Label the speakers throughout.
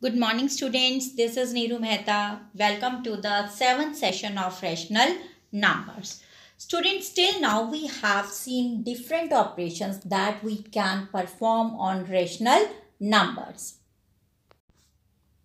Speaker 1: Good morning students, this is Neeru Mehta. Welcome to the 7th session of Rational Numbers. Students, till now we have seen different operations that we can perform on rational numbers.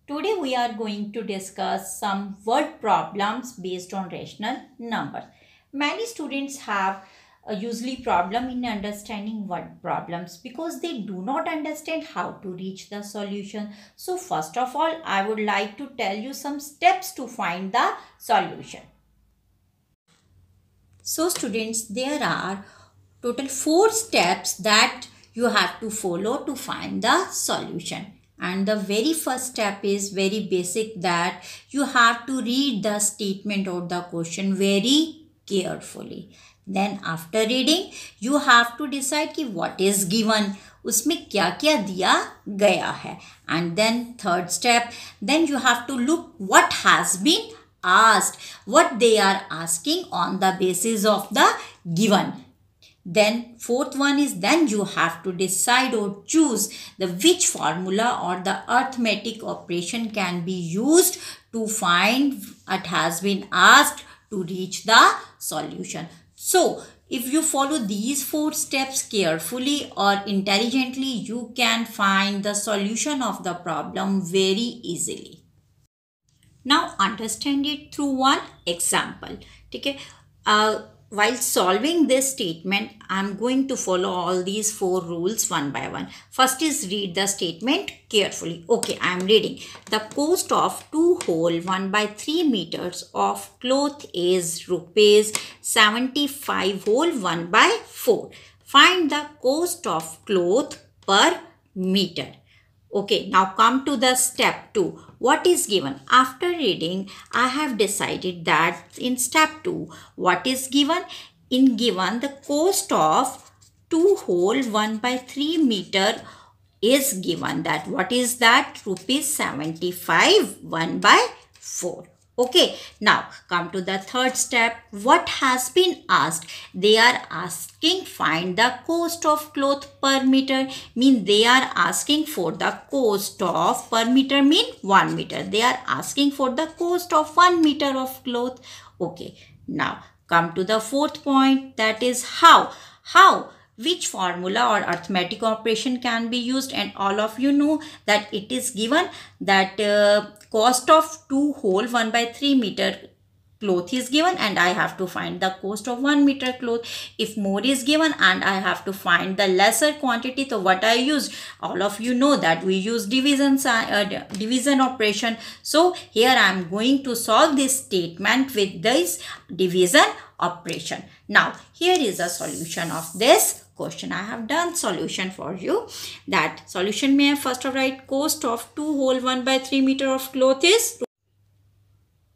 Speaker 1: Today we are going to discuss some word problems based on rational numbers. Many students have usually problem in understanding what problems because they do not understand how to reach the solution. So first of all, I would like to tell you some steps to find the solution. So students, there are total four steps that you have to follow to find the solution and the very first step is very basic that you have to read the statement or the question very carefully. Then after reading, you have to decide कि what is given उसमें क्या क्या दिया गया है and then third step then you have to look what has been asked what they are asking on the basis of the given then fourth one is then you have to decide or choose the which formula or the arithmetic operation can be used to find what has been asked to reach the solution. So if you follow these four steps carefully or intelligently, you can find the solution of the problem very easily. Now understand it through one example. Okay. है uh, while solving this statement, I'm going to follow all these four rules one by one. First is read the statement carefully. Okay, I'm reading. The cost of two whole 1 by 3 meters of cloth is rupees 75 whole 1 by 4. Find the cost of cloth per meter. Okay, now come to the step 2. What is given? After reading, I have decided that in step 2, what is given? In given, the cost of 2 whole 1 by 3 meter is given that what is that? Rupees 75 1 by 4. Okay, now come to the third step. What has been asked? They are asking find the cost of cloth per meter. Mean they are asking for the cost of per meter mean 1 meter. They are asking for the cost of 1 meter of cloth. Okay, now come to the fourth point that is how. How? which formula or arithmetic operation can be used and all of you know that it is given that uh, cost of two whole 1 by 3 meter cloth is given and I have to find the cost of 1 meter cloth. If more is given and I have to find the lesser quantity, so what I use? All of you know that we use division, uh, division operation. So here I am going to solve this statement with this division operation. Now here is the solution of this question. I have done solution for you. That solution may I first of write cost of 2 whole 1 by 3 meter of cloth is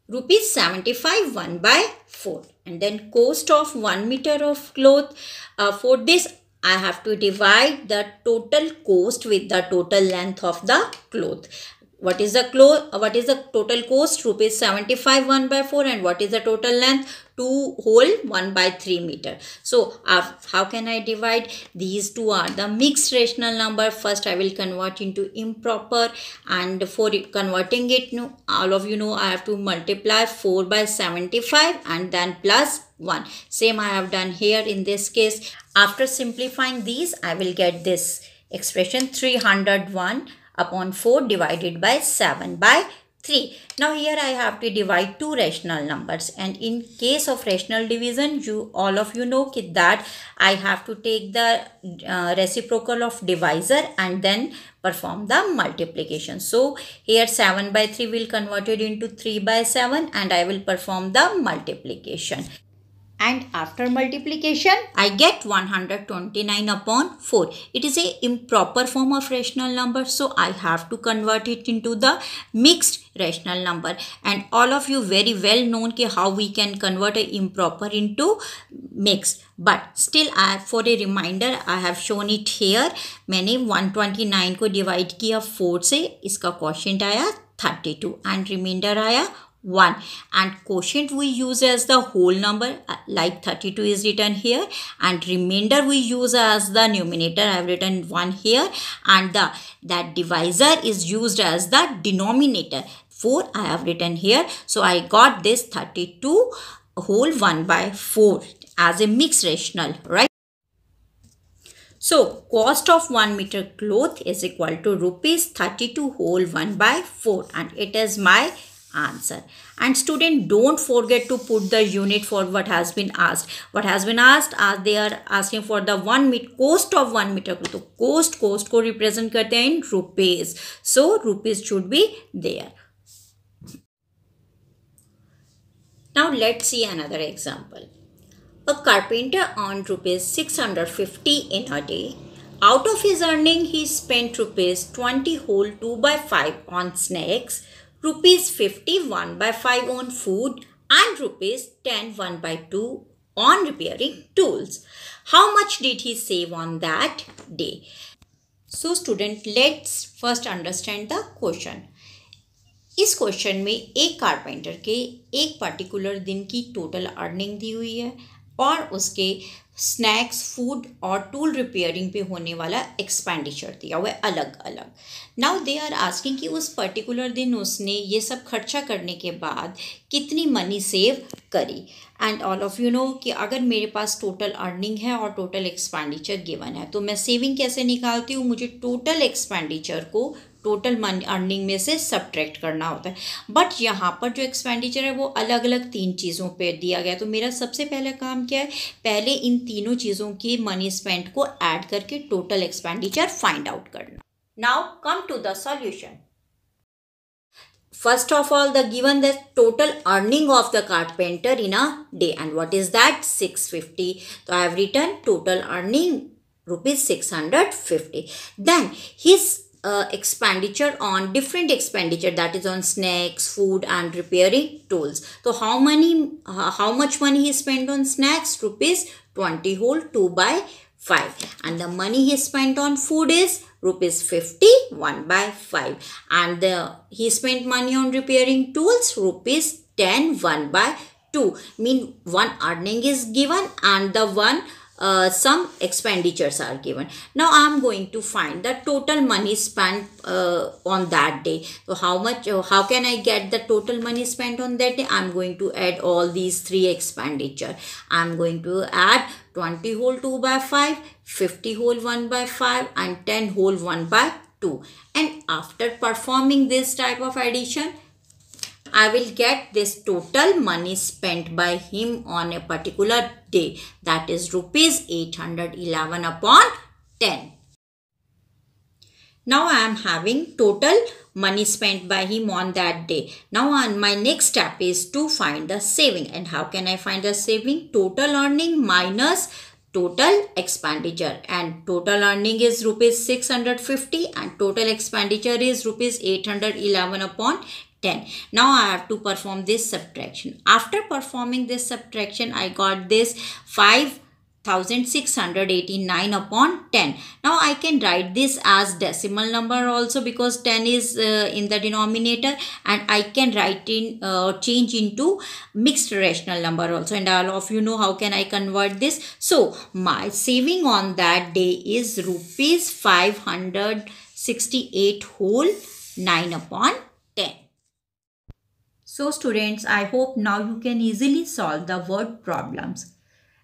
Speaker 1: rupees 75 1 by 4 and then cost of 1 meter of cloth uh, for this I have to divide the total cost with the total length of the cloth what is the cloth what is the total cost rupees 75 1 by 4 and what is the total length 2 whole 1 by 3 meter. So uh, how can I divide? These two are the mixed rational number. First I will convert into improper and for converting it, all of you know I have to multiply 4 by 75 and then plus 1. Same I have done here in this case. After simplifying these, I will get this expression 301 upon 4 divided by 7 by 3. Now here I have to divide two rational numbers and in case of rational division you all of you know that I have to take the uh, reciprocal of divisor and then perform the multiplication. So here 7 by 3 will converted into 3 by 7 and I will perform the multiplication. and after multiplication I get 129 upon 4. It is a improper form of rational number so I have to convert it into the mixed rational number and all of you very well known ke how we can convert a improper into mixed but still I for a reminder I have shown it here maine 129 ko divide kiya 4 se iska quotient aaya 32 and remainder aaya 1 and quotient we use as the whole number uh, like 32 is written here and remainder we use as the numerator i have written 1 here and the that divisor is used as the denominator 4 i have written here so i got this 32 whole 1 by 4 as a mixed rational right so cost of 1 meter cloth is equal to rupees 32 whole 1 by 4 and it is my answer and student don't forget to put the unit for what has been asked what has been asked as they are asking for the one meet cost of one meter so cost cost ko represent karte in rupees so rupees should be there now let's see another example a carpenter earned rupees 650 in a day out of his earning he spent rupees 20 whole 2 by 5 on snacks rupees 51 by 5 on food and rupees 10 1 by 2 on repairing tools. How much did he save on that day? So student, let's first understand the question. इस question में एक carpenter के एक particular दिन की total earning दी हुई है और उसके स्नैक्स फूड और टूल रिपेयरिंग पे होने वाला एक्सपेंडिचर दिया हुआ है अलग अलग नाउ दे आर आस्किंग कि उस पर्टिकुलर दिन उसने ये सब खर्चा करने के बाद कितनी मनी सेव करी and all of you know कि अगर मेरे पास टोटल अर्निंग है और टोटल एक्सपेंडिचर गिवन है तो मैं सेविंग कैसे निकालती हूँ मुझे टोटल एक्सपेंडिचर को टोटल मनी अर्निंग में से सब्ट्रैक्ट करना होता है बट यहाँ पर जो एक्सपेंडिचर है वो अलग अलग तीन चीज़ों पे दिया गया तो मेरा सबसे पहला काम क्या है पहले इन तीनों चीज़ों की मनी स्पेंट को ऐड करके टोटल एक्सपेंडिचर फाइंड आउट करना now come to the solution all the given the total earning of the of in a day and day is that six तो I have return total earning rupees six hundred fifty then his uh, expenditure on different expenditure that is on snacks food and repairing tools so how many uh, how much money he spent on snacks rupees 20 whole 2 by 5 and the money he spent on food is rupees 50 1 by 5 and the he spent money on repairing tools rupees 10 1 by 2 mean one earning is given and the one uh, some expenditures are given. Now I am going to find the total money spent uh, on that day. So how much, uh, how can I get the total money spent on that day? I am going to add all these three expenditure. I am going to add 20 whole 2 by 5, 50 whole 1 by 5 and 10 whole 1 by 2. And after performing this type of addition, I will get this total money spent by him on a particular day that is rupees 811 upon 10. Now I am having total money spent by him on that day. Now on my next step is to find the saving and how can I find the saving? Total earning minus total expenditure and total earning is rupees 650 and total expenditure is rupees 811 upon 10. Now I have to perform this subtraction. After performing this subtraction, I got this 5689 upon 10. Now I can write this as decimal number also because 10 is uh, in the denominator and I can write in uh, change into mixed rational number also and all of you know how can I convert this. So my saving on that day is rupees 568 whole 9 upon 10. So students, I hope now you can easily solve the word problems.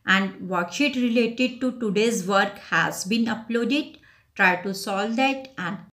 Speaker 1: And worksheet related to today's work has been uploaded. Try to solve that and